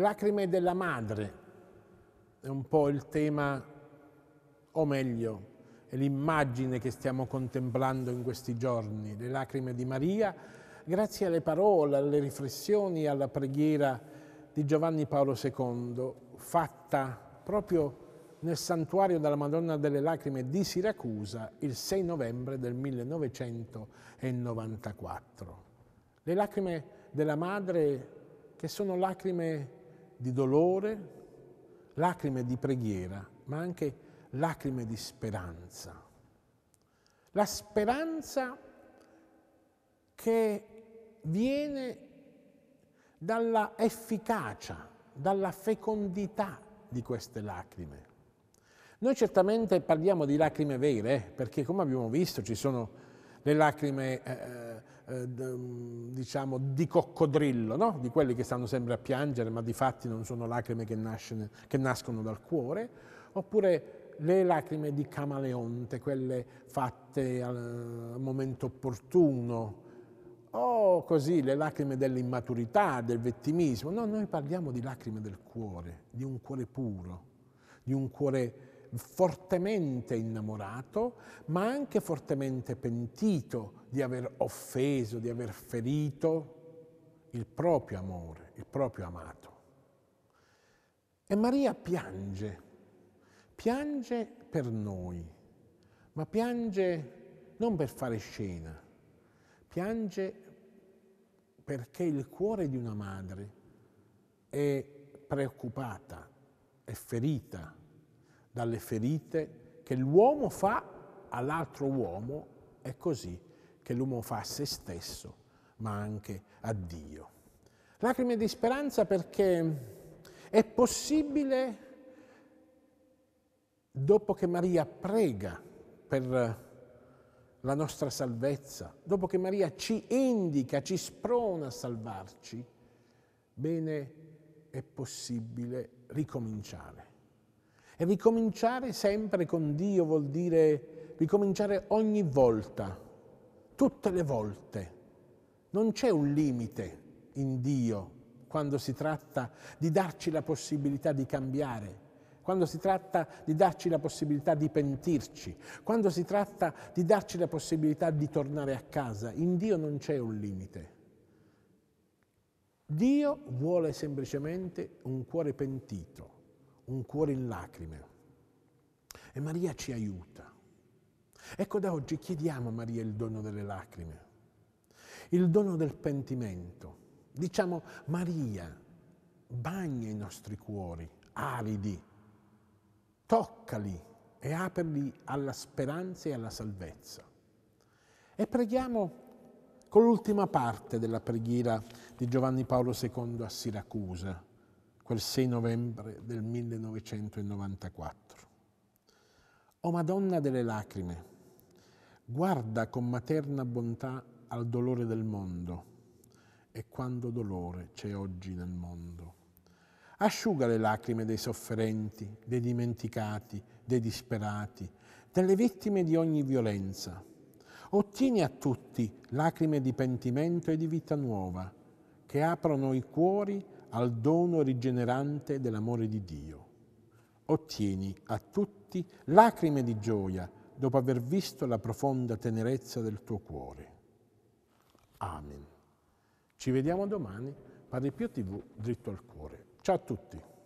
lacrime della madre è un po' il tema, o meglio, è l'immagine che stiamo contemplando in questi giorni, le lacrime di Maria, grazie alle parole, alle riflessioni, alla preghiera di Giovanni Paolo II, fatta proprio nel santuario della Madonna delle Lacrime di Siracusa il 6 novembre del 1994. Le lacrime della madre che sono lacrime di dolore, lacrime di preghiera, ma anche lacrime di speranza. La speranza che viene dalla efficacia, dalla fecondità di queste lacrime. Noi certamente parliamo di lacrime vere, eh, perché come abbiamo visto ci sono le lacrime eh, eh eh, mm, diciamo, di coccodrillo, no? di quelli che stanno sempre a piangere, ma di fatti non sono lacrime che, nascene, che nascono dal cuore, oppure le lacrime di camaleonte, quelle fatte al momento opportuno, o così le lacrime dell'immaturità, del vettimismo. No, noi parliamo di lacrime del cuore, di un cuore puro, di un cuore fortemente innamorato, ma anche fortemente pentito di aver offeso, di aver ferito il proprio amore, il proprio amato. E Maria piange, piange per noi, ma piange non per fare scena, piange perché il cuore di una madre è preoccupata, è ferita, dalle ferite che l'uomo fa all'altro uomo, è così che l'uomo fa a se stesso, ma anche a Dio. Lacrime di speranza perché è possibile, dopo che Maria prega per la nostra salvezza, dopo che Maria ci indica, ci sprona a salvarci, bene è possibile ricominciare. E ricominciare sempre con Dio vuol dire ricominciare ogni volta, tutte le volte. Non c'è un limite in Dio quando si tratta di darci la possibilità di cambiare, quando si tratta di darci la possibilità di pentirci, quando si tratta di darci la possibilità di tornare a casa. In Dio non c'è un limite. Dio vuole semplicemente un cuore pentito un cuore in lacrime. E Maria ci aiuta. Ecco da oggi chiediamo a Maria il dono delle lacrime, il dono del pentimento. Diciamo Maria, bagna i nostri cuori aridi, toccali e aprili alla speranza e alla salvezza. E preghiamo con l'ultima parte della preghiera di Giovanni Paolo II a Siracusa, quel 6 novembre del 1994. O oh Madonna delle lacrime, guarda con materna bontà al dolore del mondo e quando dolore c'è oggi nel mondo. Asciuga le lacrime dei sofferenti, dei dimenticati, dei disperati, delle vittime di ogni violenza. Ottieni a tutti lacrime di pentimento e di vita nuova, che aprono i cuori al dono rigenerante dell'amore di Dio. Ottieni a tutti lacrime di gioia dopo aver visto la profonda tenerezza del tuo cuore. Amen. Ci vediamo domani, Padre Pio TV, dritto al cuore. Ciao a tutti.